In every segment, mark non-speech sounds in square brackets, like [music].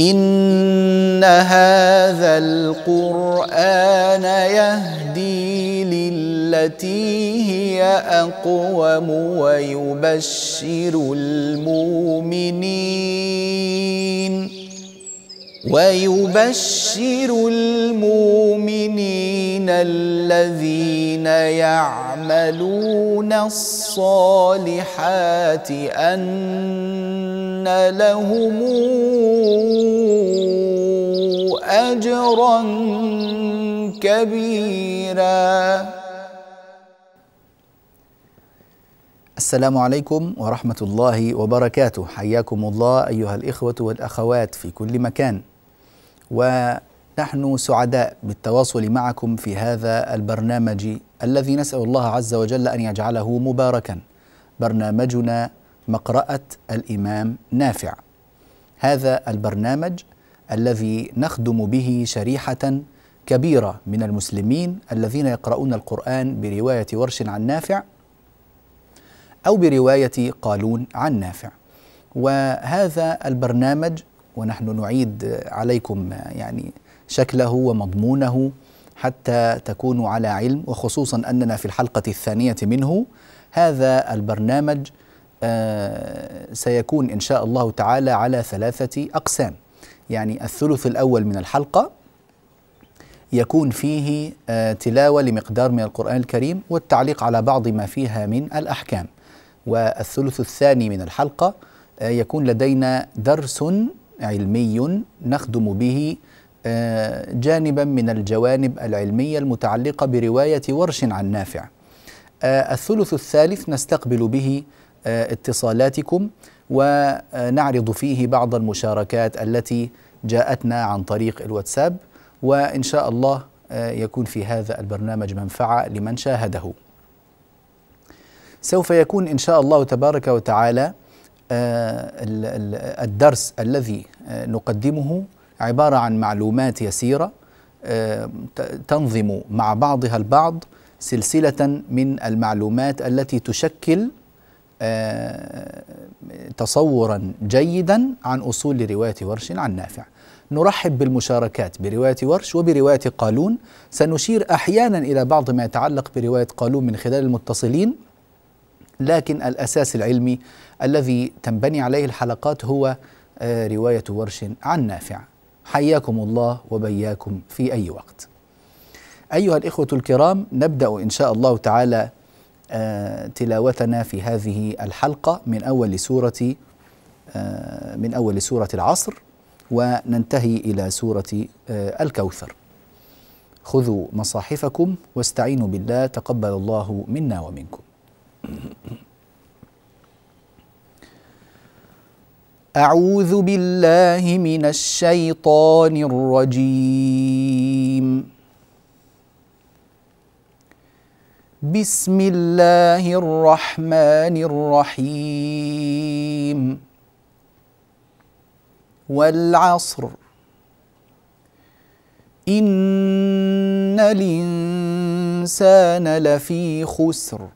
ان هذا القران يهدي للتي هي اقوم ويبشر المؤمنين ويبشر المؤمنين الذين يعملون الصالحات ان ان لهم اجرا كبيرا السلام عليكم ورحمه الله وبركاته حياكم الله ايها الاخوه والاخوات في كل مكان ونحن سعداء بالتواصل معكم في هذا البرنامج الذي نسال الله عز وجل ان يجعله مباركا برنامجنا مقرأة الإمام نافع هذا البرنامج الذي نخدم به شريحة كبيرة من المسلمين الذين يقرؤون القرآن برواية ورش عن نافع أو برواية قالون عن نافع وهذا البرنامج ونحن نعيد عليكم يعني شكله ومضمونه حتى تكونوا على علم وخصوصا أننا في الحلقة الثانية منه هذا البرنامج آه، سيكون إن شاء الله تعالى على ثلاثة أقسام يعني الثلث الأول من الحلقة يكون فيه آه، تلاوة لمقدار من القرآن الكريم والتعليق على بعض ما فيها من الأحكام والثلث الثاني من الحلقة آه، يكون لدينا درس علمي نخدم به جانبا من الجوانب العلمية المتعلقة برواية ورش عن نافع الثلث الثالث نستقبل به آه، اتصالاتكم ونعرض فيه بعض المشاركات التي جاءتنا عن طريق الواتساب وان شاء الله آه، يكون في هذا البرنامج منفعه لمن شاهده. سوف يكون ان شاء الله تبارك وتعالى آه، الدرس الذي نقدمه عباره عن معلومات يسيره تنظم مع بعضها البعض سلسله من المعلومات التي تشكل آه، تصورا جيدا عن أصول رواية ورش عن نافع نرحب بالمشاركات برواية ورش وبرواية قالون سنشير أحيانا إلى بعض ما يتعلق برواية قالون من خلال المتصلين لكن الأساس العلمي الذي تنبني عليه الحلقات هو آه، رواية ورش عن نافع حياكم الله وبياكم في أي وقت أيها الإخوة الكرام نبدأ إن شاء الله تعالى آه، تلاوتنا في هذه الحلقة من أول سورة آه، من أول سورة العصر وننتهي إلى سورة آه، الكوثر خذوا مصاحفكم واستعينوا بالله تقبل الله منا ومنكم أعوذ بالله من الشيطان الرجيم بسم الله الرحمن الرحيم والعصر إن الإنسان لفي خسر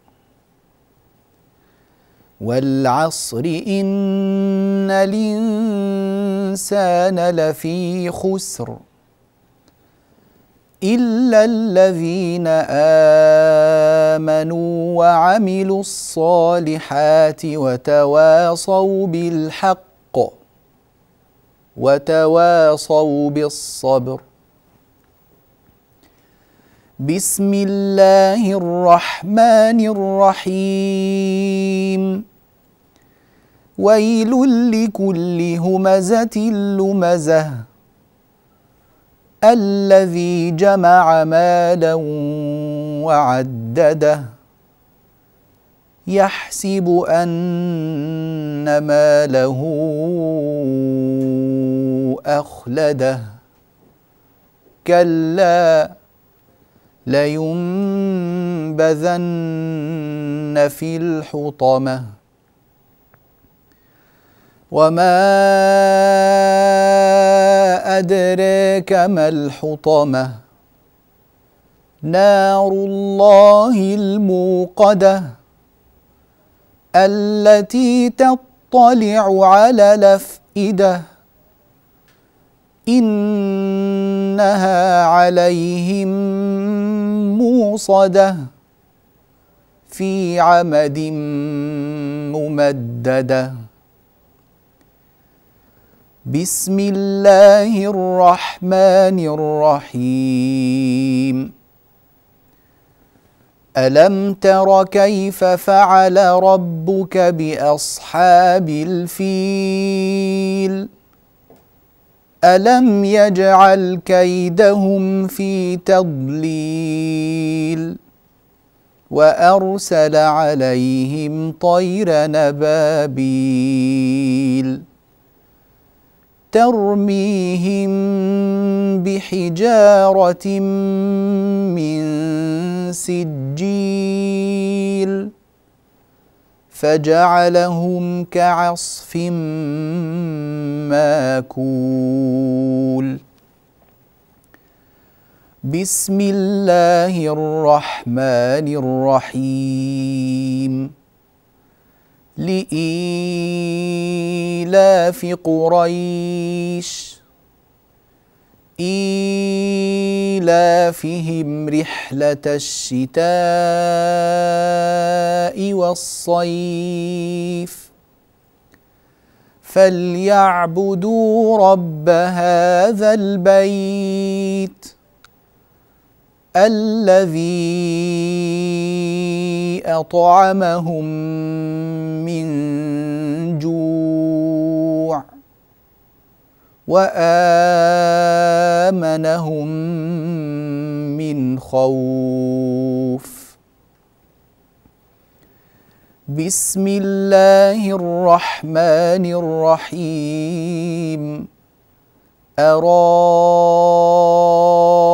والعصر إن الإنسان لفي خسر الا الذين امنوا وعملوا الصالحات وتواصوا بالحق وتواصوا بالصبر بسم الله الرحمن الرحيم ويل لكل همزه لمزه الذي جمع مالا وعدده يحسب أن ماله أخلده كلا لينبذن في الحطمه وما أدريك ما الحطمة نار الله الموقدة التي تطلع على الأفئدة إنها عليهم موصدة في عمد ممدده بسم الله الرحمن الرحيم الم تر كيف فعل ربك باصحاب الفيل الم يجعل كيدهم في تضليل وارسل عليهم طير نبابيل ترميهم بحجارة من سجيل فجعلهم كعصف ماكول بسم الله الرحمن الرحيم لإيلاف قريش إيلافهم رحلة الشتاء والصيف فليعبدوا رب هذا البيت الذي اطعمهم من جوع وامنهم من خوف بسم الله الرحمن الرحيم أراد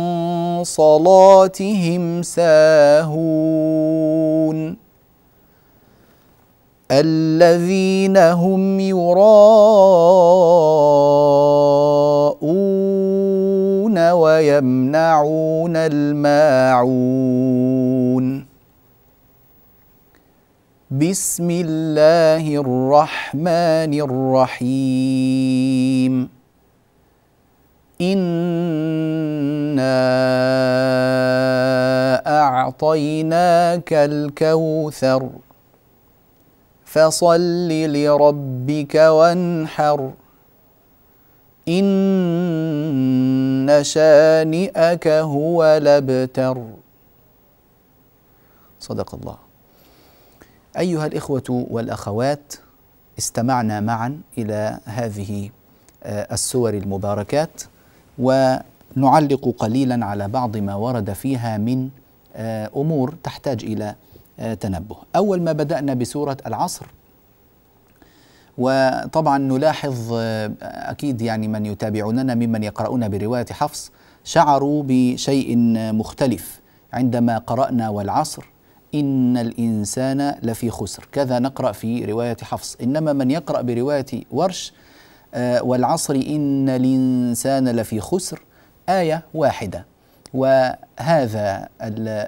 صلاتهم ساهون الذين هم يراءون ويمنعون الماعون بسم الله الرحمن الرحيم انا اعطيناك الكوثر فصل لربك وانحر ان شانئك هو لبتر صدق الله ايها الاخوه والاخوات استمعنا معا الى هذه آه، السور المباركات ونعلق قليلا على بعض ما ورد فيها من آه، امور تحتاج الى آه، تنبه. اول ما بدانا بسوره العصر وطبعا نلاحظ آه، اكيد يعني من يتابعوننا ممن يقرؤون بروايه حفص شعروا بشيء مختلف عندما قرانا والعصر ان الانسان لفي خسر كذا نقرا في روايه حفص انما من يقرا بروايه ورش آه، والعصر إن الإنسان لفي خسر آية واحدة وهذا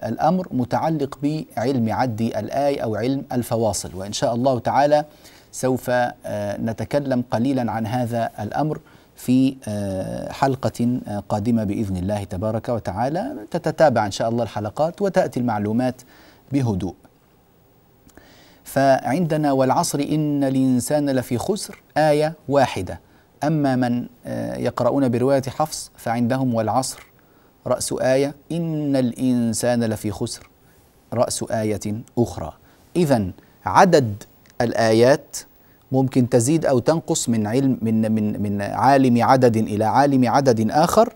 الأمر متعلق بعلم عد الآي أو علم الفواصل وإن شاء الله تعالى سوف آه، نتكلم قليلا عن هذا الأمر في آه، حلقة قادمة بإذن الله تبارك وتعالى تتتابع إن شاء الله الحلقات وتأتي المعلومات بهدوء فعندنا والعصر إن الإنسان لفي خسر آية واحدة أما من آه، يقرؤون برواية حفص فعندهم والعصر رأس آية إن الإنسان لفي خسر رأس آية أخرى إذا عدد الآيات ممكن تزيد أو تنقص من علم من من من عالم عدد إلى عالم عدد آخر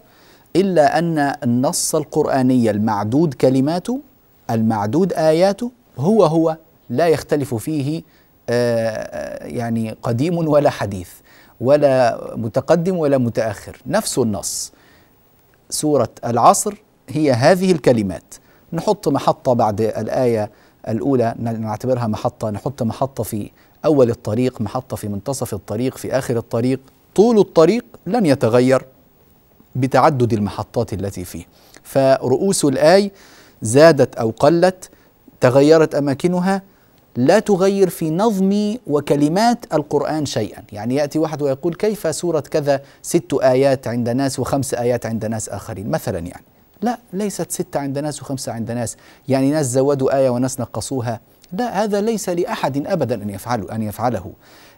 إلا أن النص القرآني المعدود كلماته المعدود آياته هو هو لا يختلف فيه آه، آه، يعني قديم ولا حديث ولا متقدم ولا متاخر نفس النص سوره العصر هي هذه الكلمات نحط محطه بعد الايه الاولى نعتبرها محطه نحط محطه في اول الطريق محطه في منتصف الطريق في اخر الطريق طول الطريق لن يتغير بتعدد المحطات التي فيه فرؤوس الاي زادت او قلت تغيرت اماكنها لا تغير في نظم وكلمات القرآن شيئا يعني يأتي واحد ويقول كيف سورة كذا ست آيات عند ناس وخمس آيات عند ناس آخرين مثلا يعني لا ليست ستة عند ناس وخمسة عند ناس يعني ناس زودوا آية وناس نقصوها لا هذا ليس لأحد أبدا أن يفعله أن يفعله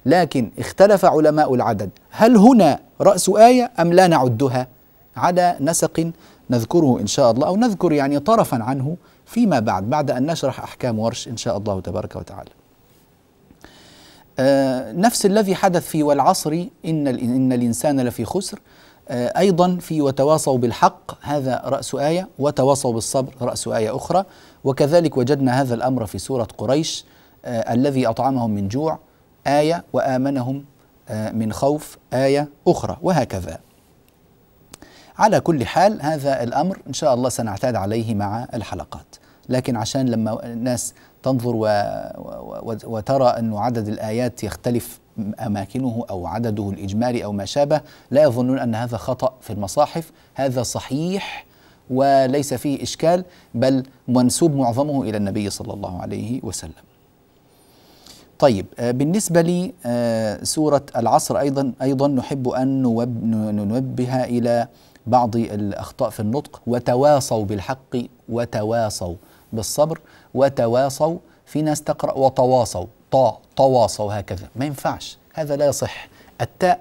لكن اختلف علماء العدد هل هنا رأس آية أم لا نعدها على نسق نذكره إن شاء الله أو نذكر يعني طرفا عنه فيما بعد بعد أن نشرح أحكام ورش إن شاء الله تبارك وتعالى آه نفس الذي حدث في والعصر إن, إن الإنسان لفي خسر آه أيضا في وتواصوا بالحق هذا رأس آية وتواصوا بالصبر رأس آية أخرى وكذلك وجدنا هذا الأمر في سورة قريش آه الذي أطعمهم من جوع آية وآمنهم آه، من خوف آية أخرى وهكذا على كل حال هذا الأمر إن شاء الله سنعتاد عليه مع الحلقات لكن عشان لما الناس تنظر و... و... وترى أن عدد الآيات يختلف أماكنه أو عدده الإجمالي أو ما شابه لا يظنون أن هذا خطأ في المصاحف هذا صحيح وليس فيه إشكال بل منسوب معظمه إلى النبي صلى الله عليه وسلم طيب آه، بالنسبة لسورة آه، سورة العصر أيضا أيضا نحب أن ننبه إلى بعض الأخطاء في النطق وتواصوا بالحق وتواصوا بالصبر وتواصوا في ناس تقرا وتواصوا طا تواصوا هكذا ما ينفعش هذا لا يصح التاء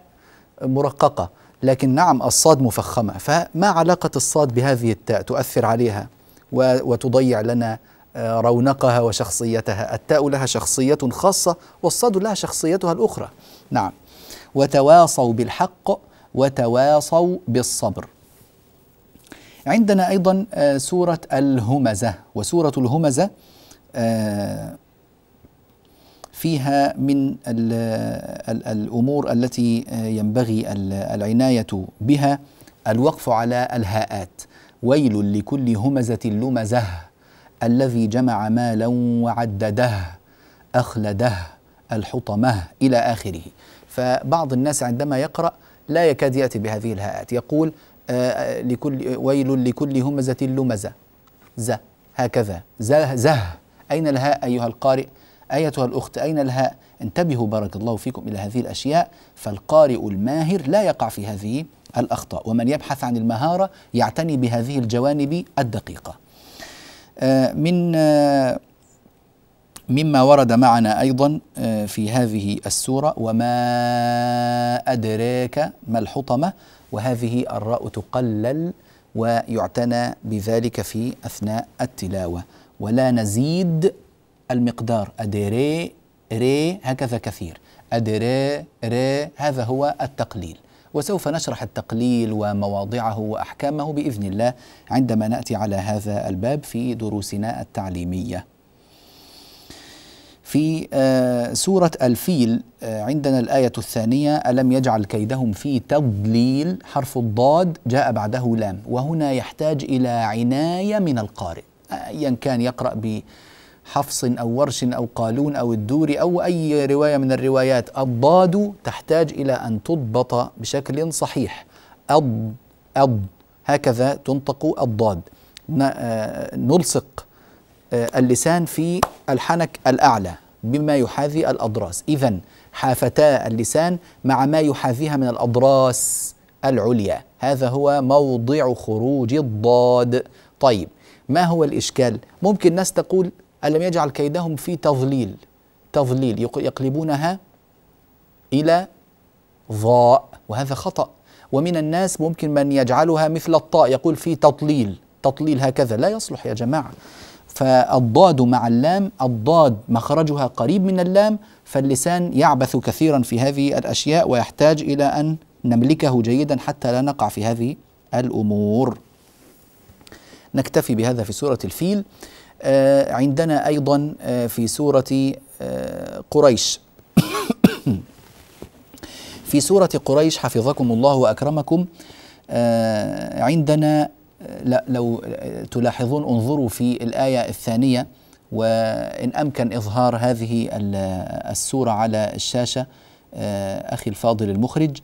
مرققه لكن نعم الصاد مفخمه فما علاقه الصاد بهذه التاء تؤثر عليها وتضيع لنا آه، رونقها وشخصيتها التاء لها شخصيه خاصه والصاد لها شخصيتها الاخرى نعم وتواصوا بالحق وتواصوا بالصبر عندنا أيضا آه، سورة الهمزة وسورة الهمزة آه، فيها من الأمور التي آه، ينبغي العناية بها الوقف على الهاءات ويل لكل همزة لمزة الذي جمع مالا وعدده أخلده الحطمة إلى آخره فبعض الناس عندما يقرأ لا يكاد يأتي بهذه الهاءات يقول آه، لكل ويل لكل همزة لمزة ز هكذا زه زه أين الهاء أيها القارئ أيتها الأخت أين الهاء انتبهوا بارك الله فيكم إلى هذه الأشياء فالقارئ الماهر لا يقع في هذه الأخطاء ومن يبحث عن المهارة يعتني بهذه الجوانب الدقيقة آه، من آه، مما ورد معنا أيضا في هذه السورة وما أدراك ما الحطمة وهذه الراء تقلل ويعتنى بذلك في أثناء التلاوة ولا نزيد المقدار أدري ري هكذا كثير أدري ري هذا هو التقليل وسوف نشرح التقليل ومواضعه واحكامه باذن الله عندما ناتي على هذا الباب في دروسنا التعليميه في آه، سورة الفيل آه، عندنا الآية الثانية ألم يجعل كيدهم في تضليل حرف الضاد جاء بعده لام وهنا يحتاج إلى عناية من القارئ أيا كان يقرأ بحفص أو ورش أو قالون أو الدوري أو أي رواية من الروايات الضاد تحتاج إلى أن تضبط بشكل صحيح أض أض هكذا تنطق الضاد آه، نلصق آه، اللسان في الحنك الأعلى بما يحاذي الأضراس إذا حافتا اللسان مع ما يحاذيها من الأضراس العليا هذا هو موضع خروج الضاد طيب ما هو الإشكال؟ ممكن ناس تقول ألم يجعل كيدهم في تظليل تظليل يقلبونها إلى ضاء وهذا خطأ ومن الناس ممكن من يجعلها مثل الطاء يقول في تطليل تطليل هكذا لا يصلح يا جماعة فالضاد مع اللام الضاد مخرجها قريب من اللام فاللسان يعبث كثيرا في هذه الاشياء ويحتاج الى ان نملكه جيدا حتى لا نقع في هذه الامور. نكتفي بهذا في سوره الفيل. آه عندنا ايضا آه في سوره آه قريش. [coughs] في سوره قريش حفظكم الله واكرمكم آه، عندنا لا لو تلاحظون انظروا في الآية الثانية وإن أمكن إظهار هذه السورة على الشاشة آه، أخي الفاضل المخرج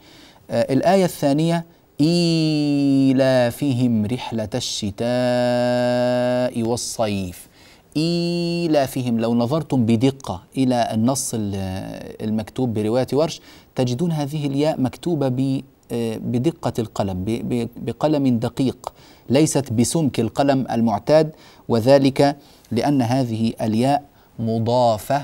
آه، الآية الثانية إيلافهم رحلة الشتاء والصيف إيلافهم لو نظرتم بدقة إلى النص المكتوب برواية ورش تجدون هذه الياء مكتوبة آه، بدقة القلم بقلم دقيق ليست بسمك القلم المعتاد وذلك لأن هذه الياء مضافة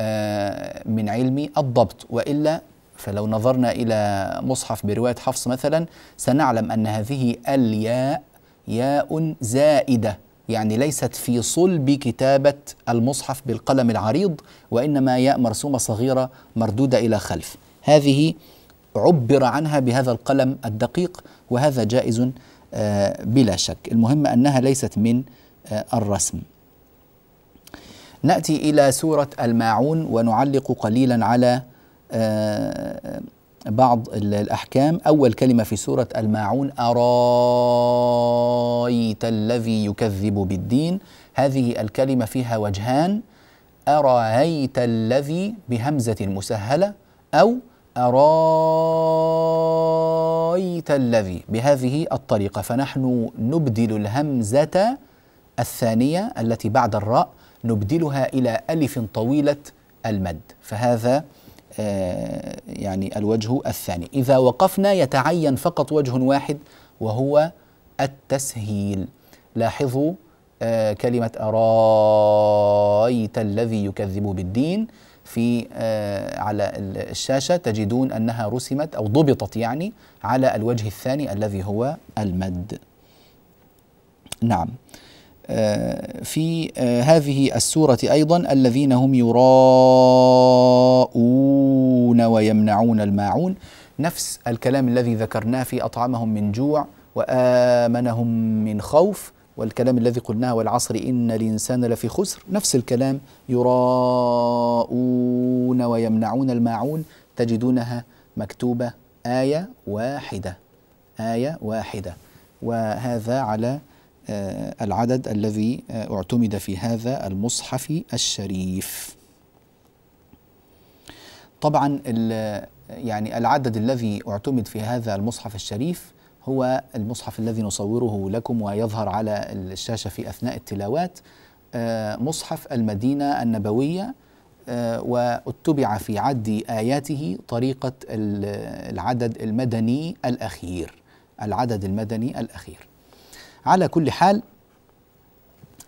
آه، من علم الضبط وإلا فلو نظرنا إلى مصحف برواية حفص مثلا سنعلم أن هذه الياء ياء زائدة يعني ليست في صلب كتابة المصحف بالقلم العريض وإنما ياء مرسومة صغيرة مردودة إلى خلف هذه عبر عنها بهذا القلم الدقيق وهذا جائز آه، بلا شك المهم أنها ليست من آه، الرسم نأتي إلى سورة الماعون ونعلق قليلا على آه، بعض الأحكام أول كلمة في سورة الماعون أرايت الذي يكذب بالدين هذه الكلمة فيها وجهان أرايت الذي بهمزة مسهلة أو أرايت أرأيت الذي بهذه الطريقة فنحن نبدل الهمزة الثانية التي بعد الراء نبدلها إلى ألف طويلة المد فهذا آه، يعني الوجه الثاني إذا وقفنا يتعين فقط وجه واحد وهو التسهيل لاحظوا آه، كلمة أرايت الذي يكذب بالدين في آه، على الشاشة تجدون أنها رسمت أو ضبطت يعني على الوجه الثاني الذي هو المد نعم آه، في آه، هذه السورة أيضا الذين هم يراءون ويمنعون الماعون نفس الكلام الذي ذكرناه في أطعمهم من جوع وآمنهم من خوف والكلام الذي قلناه والعصر إن الإنسان لفي خسر نفس الكلام يراءون ويمنعون الماعون تجدونها مكتوبة آية واحدة آية واحدة وهذا على آه، العدد الذي آه، اعتمد في هذا المصحف الشريف طبعا يعني العدد الذي اعتمد في هذا المصحف الشريف هو المصحف الذي نصوره لكم ويظهر على الشاشة في أثناء التلاوات آه، مصحف المدينة النبوية آه، واتبع في عد آياته طريقة العدد المدني الأخير العدد المدني الأخير على كل حال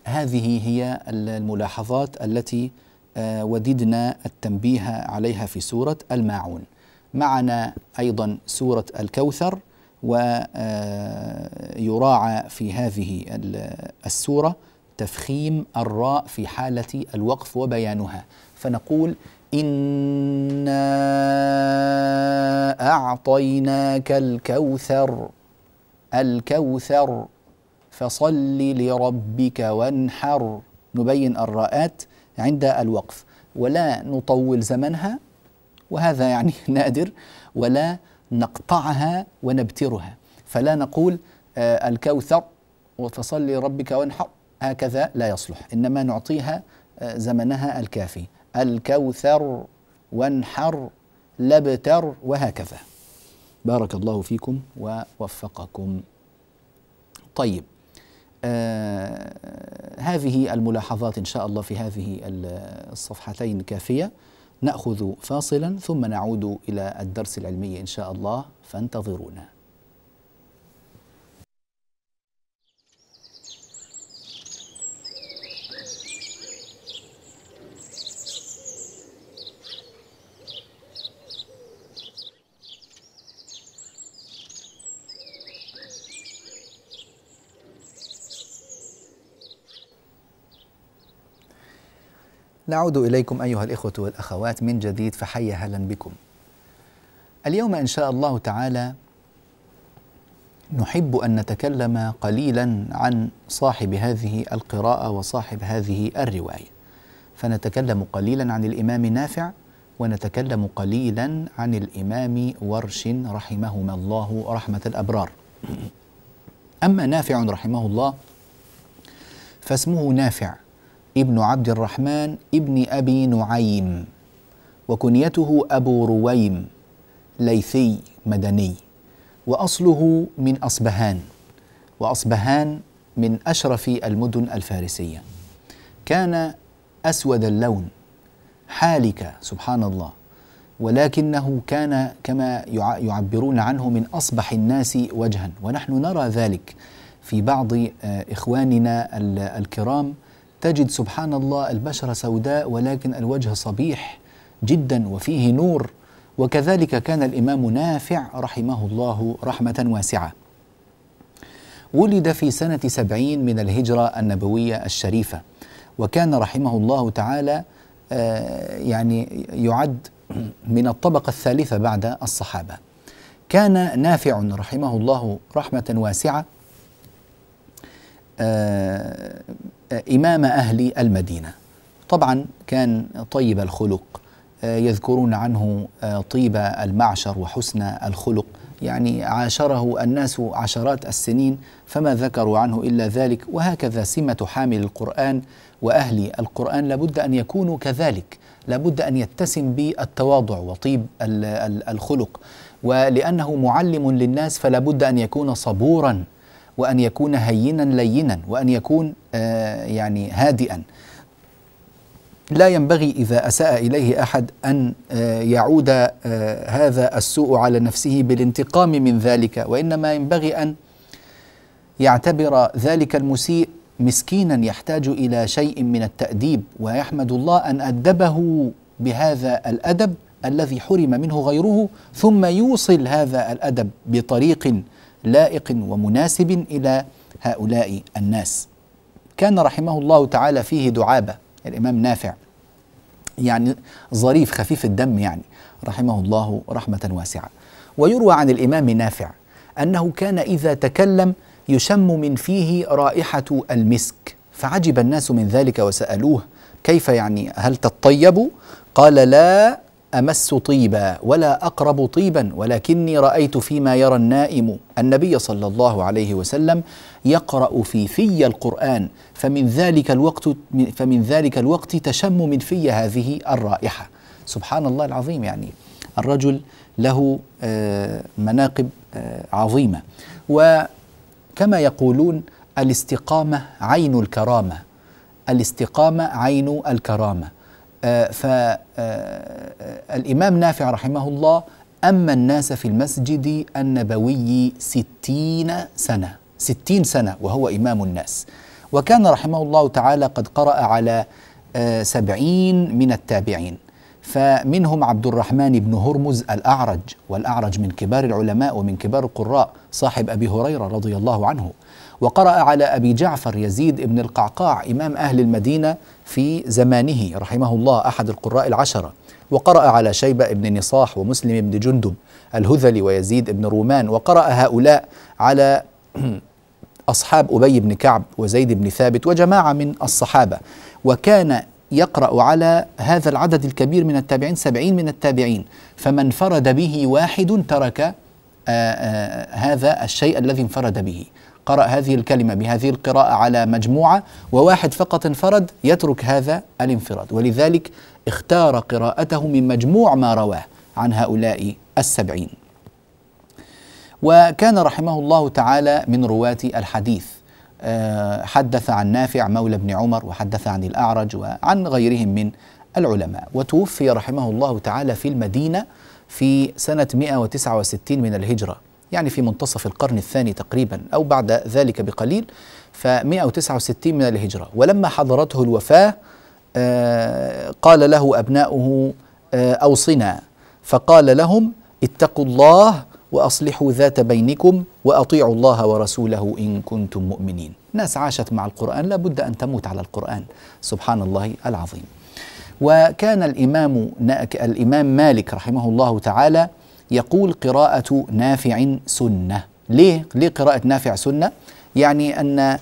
هذه هي الملاحظات التي آه، وددنا التنبيه عليها في سورة الماعون معنا أيضا سورة الكوثر ويراعى في هذه السورة تفخيم الراء في حالة الوقف وبيانها فنقول إنا أعطيناك الكوثر الكوثر فصل لربك وانحر نبين الراءات عند الوقف ولا نطول زمنها وهذا يعني [laughs] نادر ولا نقطعها ونبترها فلا نقول آه، الكوثر وتصلي ربك وانحر هكذا لا يصلح إنما نعطيها آه، زمنها الكافي الكوثر وانحر لبتر وهكذا بارك الله فيكم ووفقكم طيب آه هذه الملاحظات ان شاء الله في هذه الصفحتين كافيه ناخذ فاصلا ثم نعود الى الدرس العلمي ان شاء الله فانتظرونا نعود إليكم أيها الإخوة والأخوات من جديد فحيا هلا بكم اليوم إن شاء الله تعالى نحب أن نتكلم قليلا عن صاحب هذه القراءة وصاحب هذه الرواية فنتكلم قليلا عن الإمام نافع ونتكلم قليلا عن الإمام ورش رحمهما الله رحمة الأبرار أما نافع رحمه الله فاسمه نافع ابن عبد الرحمن ابن أبي نعيم وكنيته أبو رويم ليثي مدني وأصله من أصبهان وأصبهان من أشرف المدن الفارسية كان أسود اللون حالك سبحان الله ولكنه كان كما يعبرون عنه من أصبح الناس وجها ونحن نرى ذلك في بعض آه، إخواننا الكرام تجد سبحان الله البشرة سوداء ولكن الوجه صبيح جدا وفيه نور وكذلك كان الإمام نافع رحمه الله رحمة واسعة ولد في سنة سبعين من الهجرة النبوية الشريفة وكان رحمه الله تعالى آه، يعني يعد من الطبقة الثالثة بعد الصحابة كان نافع رحمه الله رحمة واسعة آه، إمام أهل المدينة طبعا كان طيب الخلق آه، يذكرون عنه آه، طيب المعشر وحسن الخلق يعني عاشره الناس عشرات السنين فما ذكروا عنه الا ذلك وهكذا سمه حامل القران واهل القران لابد ان يكونوا كذلك لابد ان يتسم بالتواضع وطيب الخلق ولانه معلم للناس فلابد ان يكون صبورا وان يكون هينا لينا وان يكون آه، يعني هادئا لا ينبغي إذا أساء إليه أحد أن آه، يعود آه، هذا السوء على نفسه بالانتقام من ذلك وإنما ينبغي أن يعتبر ذلك المسيء مسكينا يحتاج إلى شيء من التأديب ويحمد الله أن أدبه بهذا الأدب الذي حرم منه غيره ثم يوصل هذا الأدب بطريق لائق ومناسب إلى هؤلاء الناس كان رحمه الله تعالى فيه دعابة الإمام نافع يعني ظريف خفيف الدم يعني رحمه الله رحمة واسعة ويروى عن الإمام نافع أنه كان إذا تكلم يشم من فيه رائحة المسك فعجب الناس من ذلك وسألوه كيف يعني هل تطيب قال لا امس طيبا ولا اقرب طيبا ولكني رايت فيما يرى النائم النبي صلى الله عليه وسلم يقرا في في القران فمن ذلك الوقت فمن ذلك الوقت تشم من في هذه الرائحه سبحان الله العظيم يعني الرجل له آه، مناقب آه، عظيمه وكما يقولون الاستقامه عين الكرامه الاستقامه عين الكرامه آه، فالإمام آه، آه، نافع رحمه الله أما الناس في المسجد النبوي ستين سنة ستين سنة وهو إمام الناس وكان رحمه الله تعالى قد قرأ على سبعين من التابعين فمنهم عبد الرحمن بن هرمز الأعرج والأعرج من كبار العلماء ومن كبار القراء صاحب أبي هريرة رضي الله عنه وقرأ على أبي جعفر يزيد بن القعقاع إمام أهل المدينة في زمانه رحمه الله أحد القراء العشرة وقرأ على شيبة بن نصاح ومسلم بن جندب الهذلي ويزيد بن رومان وقرأ هؤلاء على [clears throat] أصحاب أبي بن كعب وزيد بن ثابت وجماعة من الصحابة وكان يقرأ على هذا العدد الكبير من التابعين سبعين من التابعين فمن انفرد به واحد ترك آآ آه، آآ آه، هذا الشيء الذي انفرد به قرأ هذه الكلمة بهذه القراءة على مجموعة وواحد فقط انفرد يترك هذا الانفراد ولذلك اختار قراءته من مجموع ما رواه عن هؤلاء السبعين وكان رحمه الله تعالى من رواة الحديث آه، حدث عن نافع مولى بن عمر وحدث عن الأعرج وعن غيرهم من العلماء وتوفي رحمه الله تعالى في المدينة في سنة 169 من الهجرة يعني في منتصف القرن الثاني تقريبا أو بعد ذلك بقليل ف 169 من الهجرة ولما حضرته الوفاة آه، قال له أبناؤه آه، أوصنا فقال لهم اتقوا الله وأصلحوا ذات بينكم وأطيعوا الله ورسوله إن كنتم مؤمنين ناس عاشت مع القرآن لابد أن تموت على القرآن سبحان الله العظيم وكان الإمام, الإمام مالك رحمه الله تعالى يقول قراءة نافع سنة ليه؟ ليه قراءة نافع سنة؟ يعني أن آه،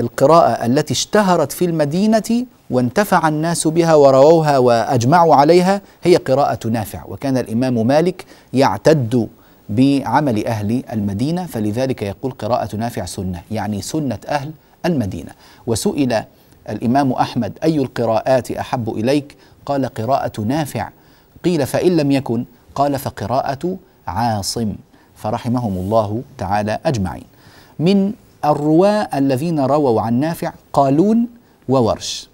القراءة التي اشتهرت في المدينة وانتفع الناس بها ورووها واجمعوا عليها هي قراءة نافع، وكان الإمام مالك يعتد بعمل أهل المدينة فلذلك يقول قراءة نافع سنة يعني سنة أهل المدينة وسئل الإمام أحمد أي القراءات أحب إليك قال قراءة نافع قيل فإن لم يكن قال فقراءة عاصم فرحمهم الله تعالى أجمعين من الرواة الذين رووا عن نافع قالون وورش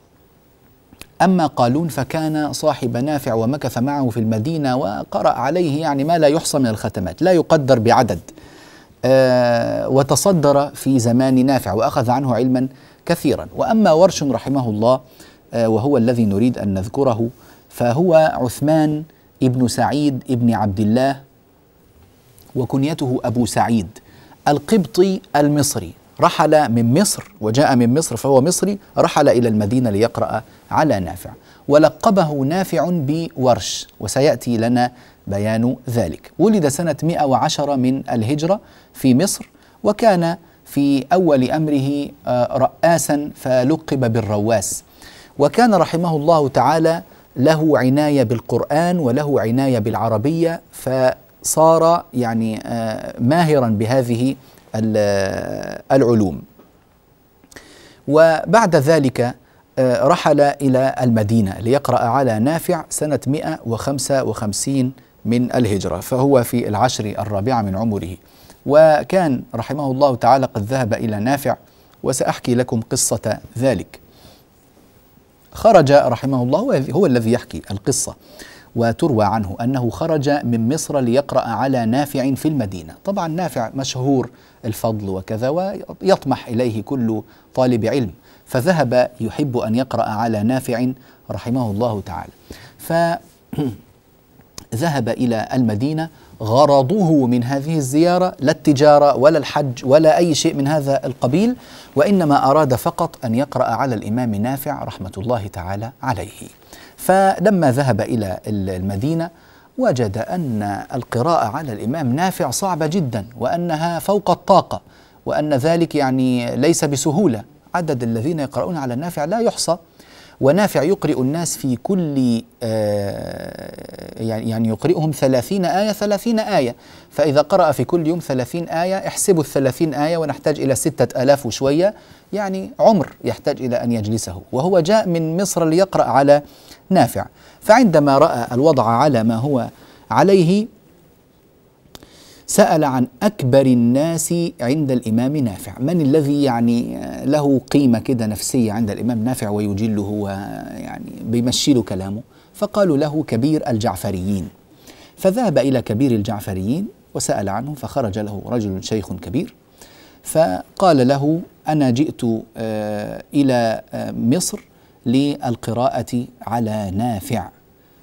أما قالون فكان صاحب نافع ومكث معه في المدينة وقرأ عليه يعني ما لا يحصى من الختمات لا يقدر بعدد أه وتصدر في زمان نافع وأخذ عنه علما كثيرا وأما ورش رحمه الله أه وهو الذي نريد أن نذكره فهو عثمان ابن سعيد ابن عبد الله وكنيته أبو سعيد القبطي المصري رحل من مصر وجاء من مصر فهو مصري رحل إلى المدينة ليقرأ على نافع ولقبه نافع بورش وسيأتي لنا بيان ذلك ولد سنة 110 من الهجرة في مصر وكان في أول أمره آه، راسا فلقب بالرواس وكان رحمه الله تعالى له عناية بالقرآن وله عناية بالعربية فصار يعني آه، ماهرا بهذه العلوم وبعد ذلك آه، رحل إلى المدينة ليقرأ على نافع سنة 155 من الهجرة فهو في العشر الرابعة من عمره وكان رحمه الله تعالى قد ذهب إلى نافع وسأحكي لكم قصة ذلك خرج رحمه الله هو الذي يحكي القصة وتروى عنه أنه خرج من مصر ليقرأ على نافع في المدينة طبعا نافع مشهور الفضل وكذا ويطمح إليه كل طالب علم فذهب يحب أن يقرأ على نافع رحمه الله تعالى فذهب [clears throat] إلى المدينة غرضه من هذه الزيارة لا التجارة ولا الحج ولا أي شيء من هذا القبيل وإنما أراد فقط أن يقرأ على الإمام نافع رحمة الله تعالى عليه فلما ذهب إلى المدينة وجد أن القراءة على الإمام نافع صعبة جدا وأنها فوق الطاقة وأن ذلك يعني ليس بسهولة عدد الذين يقرؤون على نافع لا يحصى ونافع يقرئ الناس في كل آه، يعني،, يعني يقرئهم ثلاثين آية ثلاثين آية فإذا قرأ في كل يوم ثلاثين آية احسبوا الثلاثين آية ونحتاج إلى ستة آلاف وشوية يعني عمر يحتاج إلى أن يجلسه وهو جاء من مصر ليقرأ على نافع فعندما رأى الوضع على ما هو عليه سأل عن أكبر الناس عند الإمام نافع من الذي يعني آه، له قيمة كده نفسية عند الإمام نافع ويجله ويعني بيمشي له كلامه فقالوا له كبير الجعفريين فذهب إلى كبير الجعفريين وسأل عنه فخرج له رجل شيخ كبير فقال له أنا جئت آه، إلى آه، مصر للقراءة على نافع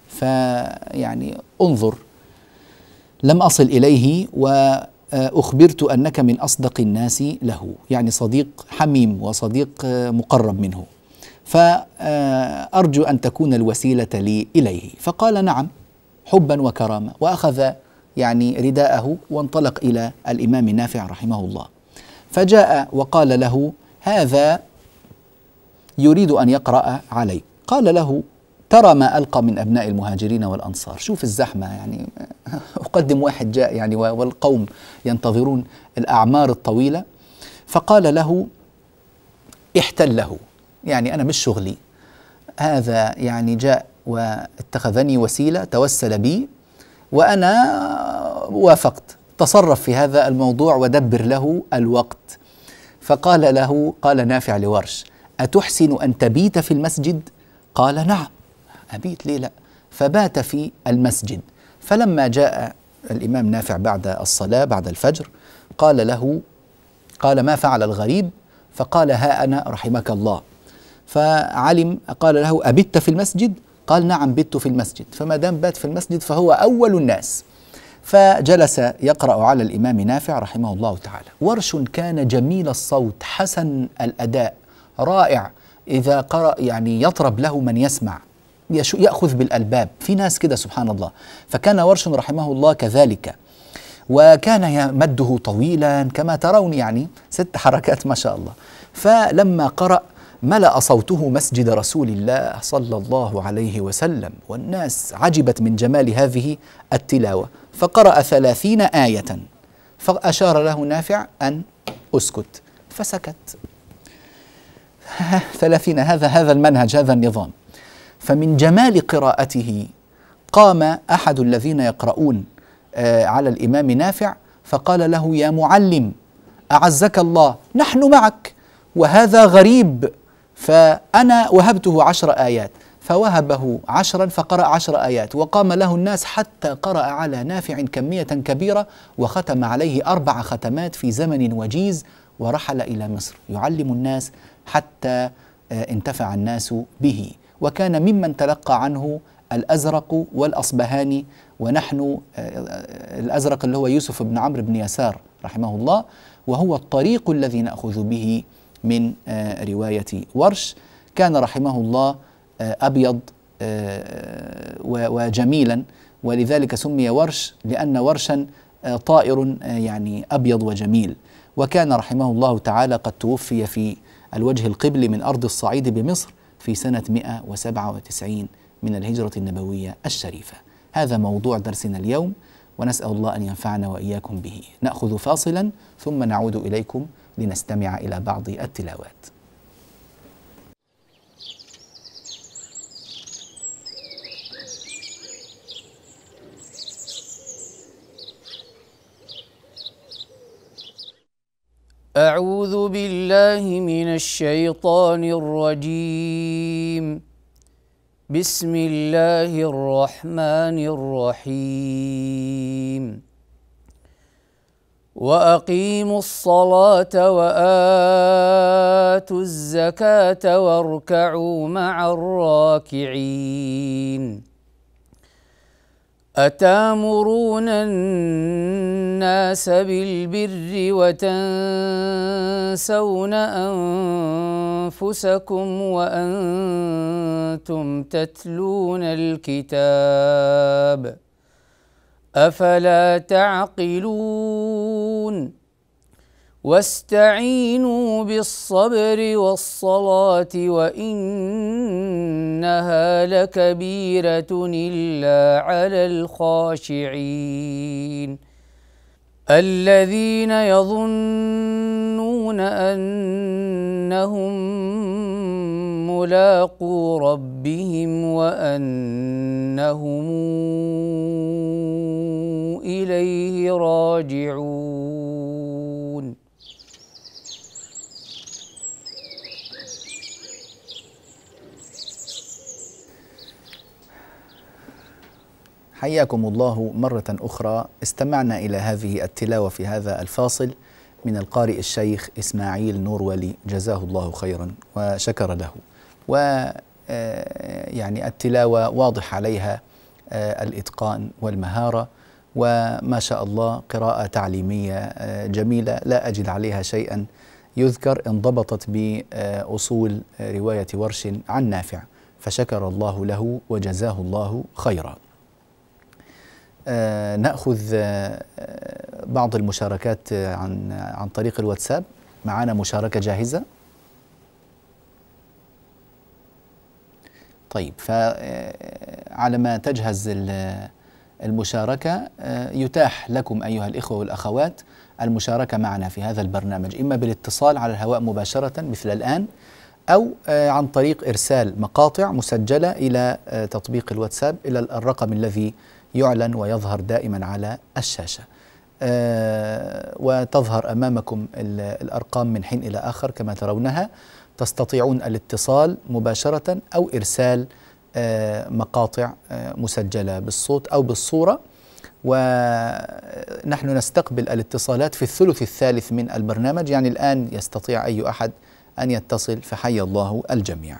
فيعني انظر لم أصل إليه وأخبرت أنك من أصدق الناس له يعني صديق حميم وصديق مقرب منه فأرجو أن تكون الوسيلة لي إليه فقال نعم حبا وكرامة وأخذ يعني رداءه وانطلق إلى الإمام نافع رحمه الله فجاء وقال له هذا يريد أن يقرأ عليك قال له ترى ما ألقى من أبناء المهاجرين والأنصار شوف الزحمة يعني [laughs] أقدم واحد جاء يعني والقوم ينتظرون الأعمار الطويلة فقال له احتله يعني أنا مش شغلي هذا يعني جاء واتخذني وسيلة توسل بي وأنا وافقت تصرف في هذا الموضوع ودبر له الوقت فقال له قال نافع لورش أتحسن أن تبيت في المسجد؟ قال نعم أبيت ليه لا فبات في المسجد فلما جاء الإمام نافع بعد الصلاة بعد الفجر قال له قال ما فعل الغريب فقال ها أنا رحمك الله فعلم قال له أبت في المسجد قال نعم بت في المسجد فما دام بات في المسجد فهو أول الناس فجلس يقرأ على الإمام نافع رحمه الله تعالى ورش كان جميل الصوت حسن الأداء رائع إذا قرأ يعني يطرب له من يسمع يأخذ بالألباب في ناس كده سبحان الله فكان ورش رحمه الله كذلك وكان مده طويلا كما ترون يعني ست حركات ما شاء الله فلما قرأ ملأ صوته مسجد رسول الله صلى الله عليه وسلم والناس عجبت من جمال هذه التلاوة فقرأ ثلاثين آية فأشار له نافع أن أسكت فسكت [laughs] ثلاثين هذا هذا المنهج هذا النظام فمن جمال قراءته قام احد الذين يقرؤون آه، على الامام نافع فقال له يا معلم اعزك الله نحن معك وهذا غريب فانا وهبته عشر ايات فوهبه عشرا فقرأ عشر آيات وقام له الناس حتى قرأ على نافع كمية كبيرة وختم عليه أربع ختمات في زمن وجيز ورحل إلى مصر يعلم الناس حتى آه، انتفع الناس به وكان ممن تلقى عنه الأزرق والأصبهاني ونحن آه، آه، الأزرق اللي هو يوسف بن عمرو بن يسار رحمه الله وهو الطريق الذي نأخذ به من آه، رواية ورش كان رحمه الله أبيض وجميلا ولذلك سمي ورش لأن ورشا طائر يعني أبيض وجميل وكان رحمه الله تعالى قد توفي في الوجه القبلي من أرض الصعيد بمصر في سنة 197 من الهجرة النبوية الشريفة هذا موضوع درسنا اليوم ونسأل الله أن ينفعنا وإياكم به نأخذ فاصلا ثم نعود إليكم لنستمع إلى بعض التلاوات أعوذ بالله من الشيطان الرجيم بسم الله الرحمن الرحيم وأقيموا الصلاة وآتوا الزكاة واركعوا مع الراكعين أتامرون الناس بالبر وتنسون أنفسكم وأنتم تتلون الكتاب أفلا تعقلون واستعينوا بالصبر والصلاة وإنها لكبيرة إلا على الخاشعين الذين يظنون أنهم ملاقو ربهم وأنهم إليه راجعون حياكم الله مرة أخرى استمعنا إلى هذه التلاوة في هذا الفاصل من القارئ الشيخ إسماعيل نورولي جزاه الله خيرا وشكر له و آه، يعني التلاوة واضح عليها آه، الإتقان والمهارة وما شاء الله قراءة تعليمية آه، جميلة لا أجد عليها شيئا يذكر انضبطت بأصول رواية ورش عن نافع فشكر الله له وجزاه الله خيرا آه، ناخذ آه، بعض المشاركات آه، عن عن طريق الواتساب معنا مشاركه جاهزه طيب فعلى ما تجهز المشاركة يتاح لكم أيها الإخوة والأخوات المشاركة معنا في هذا البرنامج إما بالاتصال على الهواء مباشرة مثل الآن أو عن طريق إرسال مقاطع مسجلة إلى تطبيق الواتساب إلى الرقم الذي يعلن ويظهر دائما على الشاشه آه، وتظهر امامكم الارقام من حين الى اخر كما ترونها تستطيعون الاتصال مباشره او ارسال آه، مقاطع آه، مسجله بالصوت او بالصوره ونحن نستقبل الاتصالات في الثلث الثالث من البرنامج يعني الان يستطيع اي احد ان يتصل فحي الله الجميع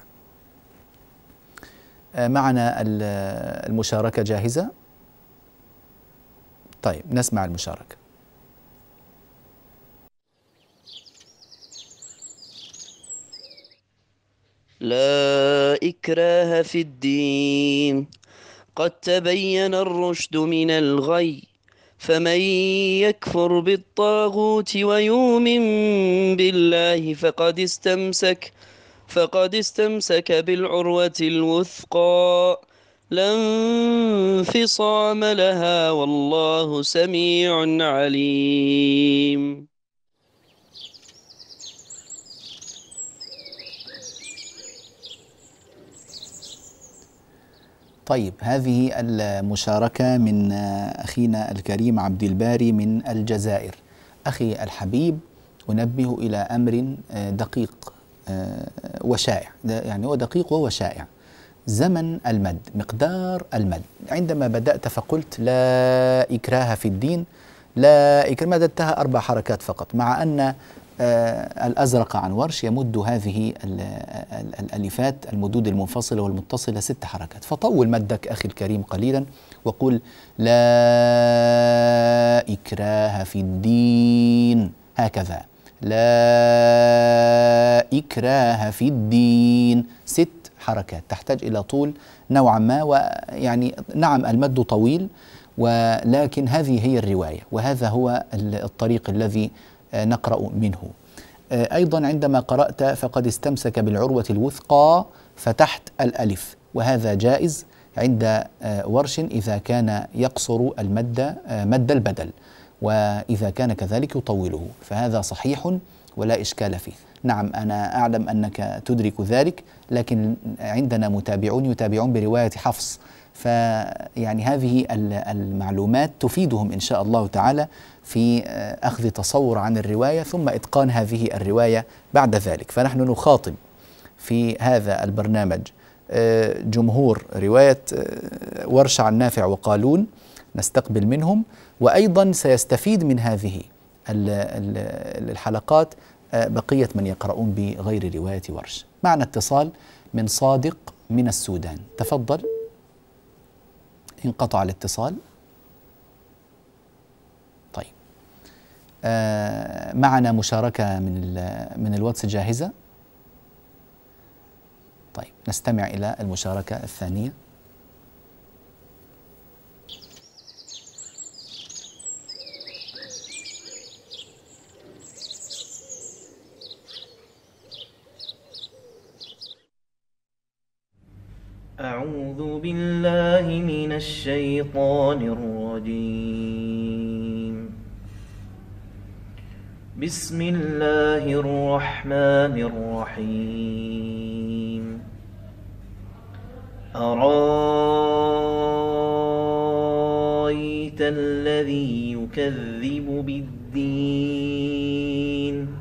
معنا المشاركه جاهزه طيب نسمع المشاركة لا إكراه في الدين قد تبين الرشد من الغي فمن يكفر بالطاغوت ويؤمن بالله فقد استمسك فقد استمسك بالعروة الوثقى لا انفصام لها والله سميع عليم طيب هذه المشاركة من أخينا الكريم عبد الباري من الجزائر أخي الحبيب أنبه إلى أمر آه، دقيق آه، وشائع يعني هو دقيق وهو شائع زمن المد مقدار المد عندما بدأت فقلت لا إكراه في الدين لا إكراه مددتها أربع حركات فقط مع أن آه، الأزرق عن ورش يمد هذه الألفات المدود المنفصلة والمتصلة ست حركات فطول مدك أخي الكريم قليلا وقل لا إكراه في الدين هكذا لا إكراه في الدين ست حركات تحتاج إلى طول نوعا ما ويعني نعم المد طويل ولكن هذه هي الرواية وهذا هو الطريق الذي آه، نقرأ منه آه، أيضا عندما قرأت فقد استمسك بالعروة الوثقى فتحت الألف وهذا جائز عند آه، ورش إذا كان يقصر المد مد البدل وإذا كان كذلك يطوله فهذا صحيح ولا إشكال فيه نعم أنا أعلم أنك تدرك ذلك لكن عندنا متابعون يتابعون برواية حفص فيعني هذه المعلومات تفيدهم إن شاء الله تعالى في آه، أخذ تصور عن الرواية ثم إتقان هذه الرواية بعد ذلك فنحن نخاطب في هذا البرنامج آه، جمهور رواية آه، ورشع النافع وقالون نستقبل منهم وأيضا سيستفيد من هذه الحلقات بقية من يقرؤون بغير رواية ورش معنا اتصال من صادق من السودان تفضل انقطع الاتصال طيب آه معنا مشاركة من من الواتس جاهزة طيب نستمع إلى المشاركة الثانية أعوذ بالله من الشيطان الرجيم بسم الله الرحمن الرحيم أرايت الذي يكذب بالدين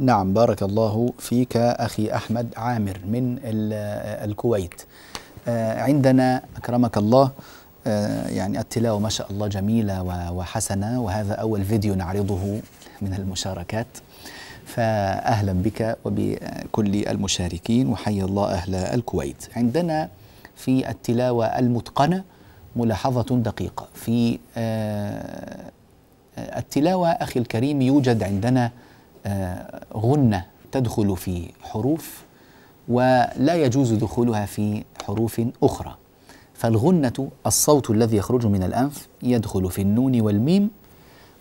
نعم بارك الله فيك أخي أحمد عامر من الكويت آه، عندنا أكرمك الله آه، يعني التلاوة ما شاء الله جميلة وحسنة وهذا أول فيديو نعرضه من المشاركات فأهلا بك وبكل المشاركين وحي الله أهل الكويت عندنا في التلاوة المتقنة ملاحظة دقيقة في آه، التلاوة أخي الكريم يوجد عندنا آه، غنة تدخل في حروف ولا يجوز دخولها في حروف أخرى فالغنة الصوت الذي يخرج من الأنف يدخل في النون والميم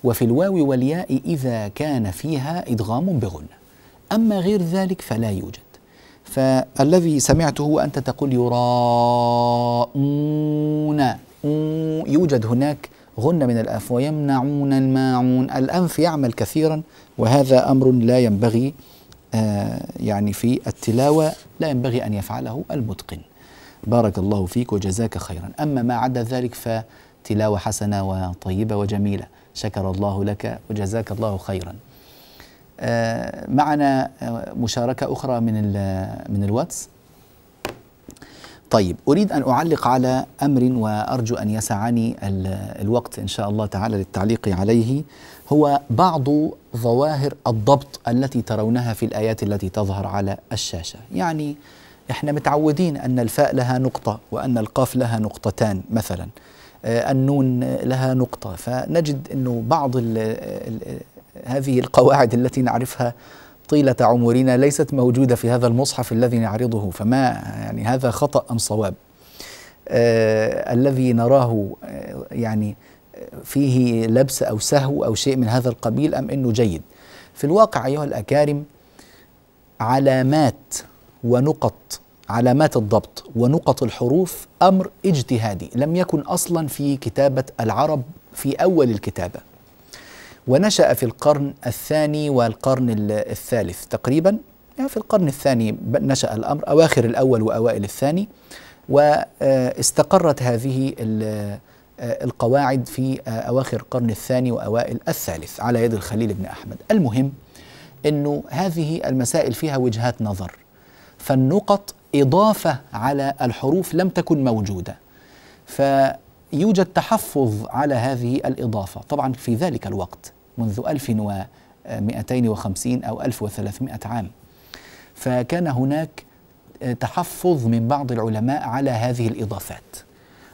وفي الواو والياء إذا كان فيها إدغام بغنة أما غير ذلك فلا يوجد فالذي سمعته وأنت تقول يراءون يوجد هناك غنة من الأنف ويمنعون الماعون الأنف يعمل كثيرا وهذا أمر لا ينبغي آه، يعني في التلاوة لا ينبغي أن يفعله المتقن بارك الله فيك وجزاك خيرا أما ما عدا ذلك فتلاوة حسنة وطيبة وجميلة شكر الله لك وجزاك الله خيرا آه، معنا آه، مشاركة أخرى من من الواتس طيب أريد أن أعلق على أمر وأرجو أن يسعني الوقت إن شاء الله تعالى للتعليق عليه هو بعض ظواهر الضبط التي ترونها في الآيات التي تظهر على الشاشة يعني احنا متعودين أن الفاء لها نقطة وأن القاف لها نقطتان مثلا آه، النون لها نقطة فنجد أنه بعض الـ الـ هذه القواعد التي نعرفها طيلة عمرنا ليست موجودة في هذا المصحف الذي نعرضه فما يعني هذا خطأ أم صواب آه الذي نراه آه، يعني فيه لبس أو سهو أو شيء من هذا القبيل أم أنه جيد في الواقع أيها الأكارم علامات ونقط علامات الضبط ونقط الحروف امر اجتهادي لم يكن اصلا في كتابه العرب في اول الكتابه ونشا في القرن الثاني والقرن الثالث تقريبا يعني في القرن الثاني نشا الامر اواخر الاول واوائل الثاني واستقرت هذه آه، القواعد في آه، أواخر القرن الثاني وأوائل الثالث على يد الخليل بن أحمد المهم أنه هذه المسائل فيها وجهات نظر فالنقط إضافة على الحروف لم تكن موجودة فيوجد تحفظ على هذه الإضافة طبعا في ذلك الوقت منذ 1250 أو 1300 عام فكان هناك آه، تحفظ من بعض العلماء على هذه الإضافات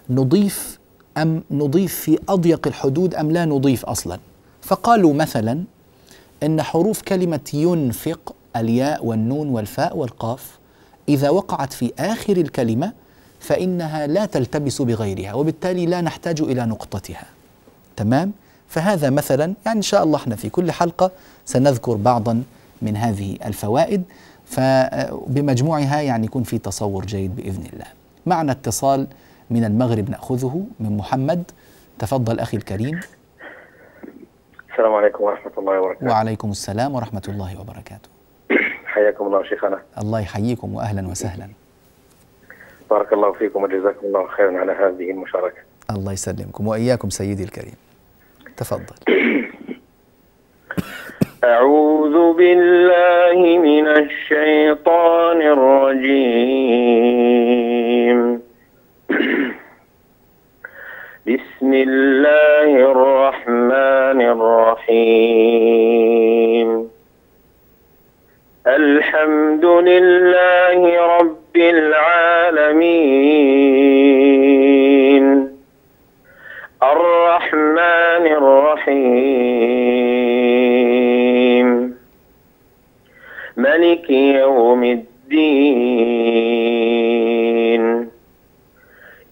نضيف أم نضيف في أضيق الحدود أم لا نضيف أصلا فقالوا مثلا إن حروف كلمة ينفق الياء والنون والفاء والقاف إذا وقعت في آخر الكلمة فإنها لا تلتبس بغيرها وبالتالي لا نحتاج إلى نقطتها تمام؟ فهذا مثلا يعني إن شاء الله احنا في كل حلقة سنذكر بعضا من هذه الفوائد فبمجموعها آه، يعني يكون في تصور جيد بإذن الله معنى اتصال من المغرب نأخذه من محمد تفضل أخي الكريم السلام عليكم ورحمة الله وبركاته وعليكم السلام ورحمة الله وبركاته حياكم الله شيخنا الله يحييكم وأهلا وسهلا بارك الله فيكم وجزاكم الله خيرا على هذه المشاركة الله يسلمكم وإياكم سيدي الكريم تفضل [coughs] أعوذ بالله من الشيطان الرجيم بسم الله الرحمن الرحيم الحمد لله رب العالمين الرحمن الرحيم ملك يوم الدين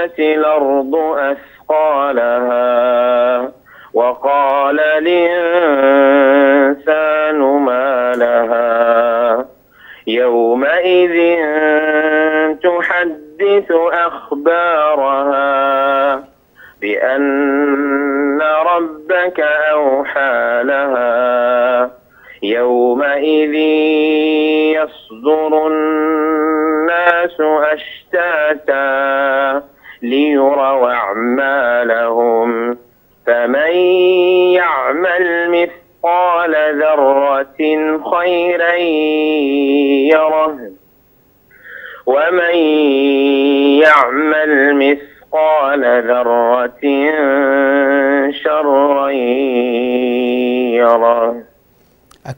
وأخرجت الأرض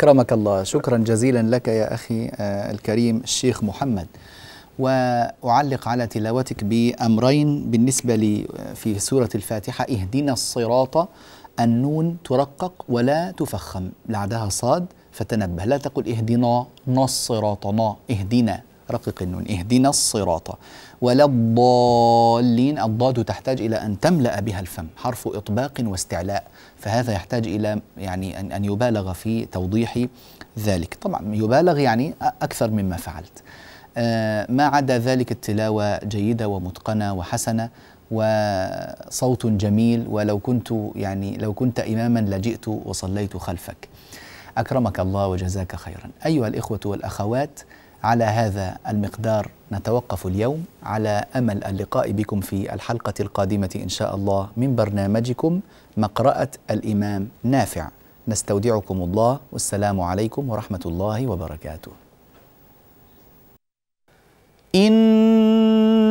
أكرمك الله شكرا جزيلا لك يا أخي آه، الكريم الشيخ محمد وأعلق على تلاوتك بأمرين بالنسبة لي آه، في سورة الفاتحة اهدنا الصراط النون ترقق ولا تفخم بعدها صاد فتنبه لا تقل اهدنا نصراطنا اهدنا رقيق النون اهدنا الصراط ولا الضالين الضاد تحتاج إلى أن تملأ بها الفم حرف إطباق واستعلاء فهذا يحتاج إلى يعني أن, أن يبالغ في توضيح ذلك طبعا يبالغ يعني أكثر مما فعلت آه، ما عدا ذلك التلاوة جيدة ومتقنة وحسنة وصوت جميل ولو كنت يعني لو كنت إماما لجئت وصليت خلفك أكرمك الله وجزاك خيرا أيها الإخوة والأخوات على هذا المقدار نتوقف اليوم على امل اللقاء بكم في الحلقه القادمه ان شاء الله من برنامجكم مقراه الامام نافع نستودعكم الله والسلام عليكم ورحمه الله وبركاته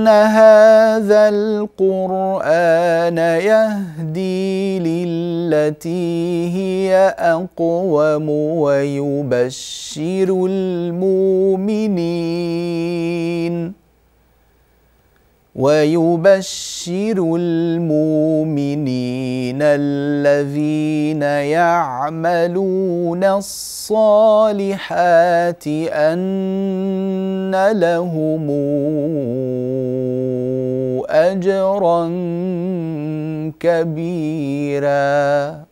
إن هذا القرآن يهدي للتي هي أقوم ويبشر المؤمنين ويبشر المؤمنين الذين يعملون الصالحات ان لهم اجرا كبيرا